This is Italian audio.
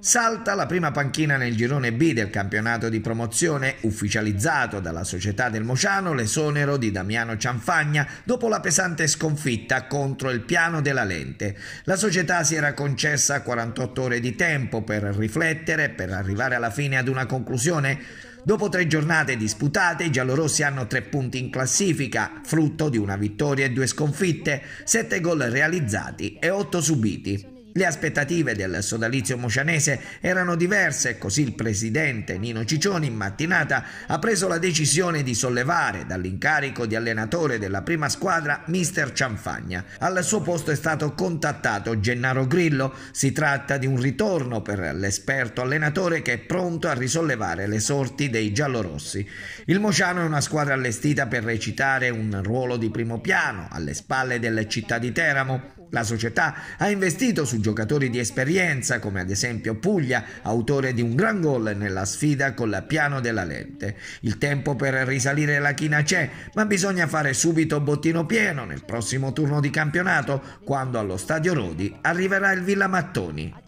Salta la prima panchina nel girone B del campionato di promozione ufficializzato dalla società del Mociano l'esonero di Damiano Cianfagna dopo la pesante sconfitta contro il piano della lente. La società si era concessa 48 ore di tempo per riflettere, per arrivare alla fine ad una conclusione. Dopo tre giornate disputate, i giallorossi hanno tre punti in classifica, frutto di una vittoria e due sconfitte, sette gol realizzati e otto subiti. Le aspettative del sodalizio mocianese erano diverse, così il presidente Nino Ciccioni in mattinata ha preso la decisione di sollevare dall'incarico di allenatore della prima squadra mister Cianfagna. Al suo posto è stato contattato Gennaro Grillo, si tratta di un ritorno per l'esperto allenatore che è pronto a risollevare le sorti dei giallorossi. Il Mociano è una squadra allestita per recitare un ruolo di primo piano alle spalle della città di Teramo la società ha investito su giocatori di esperienza come ad esempio Puglia, autore di un gran gol nella sfida con la Piano della Lente. Il tempo per risalire la china c'è, ma bisogna fare subito bottino pieno nel prossimo turno di campionato quando allo Stadio Rodi arriverà il Villa Mattoni.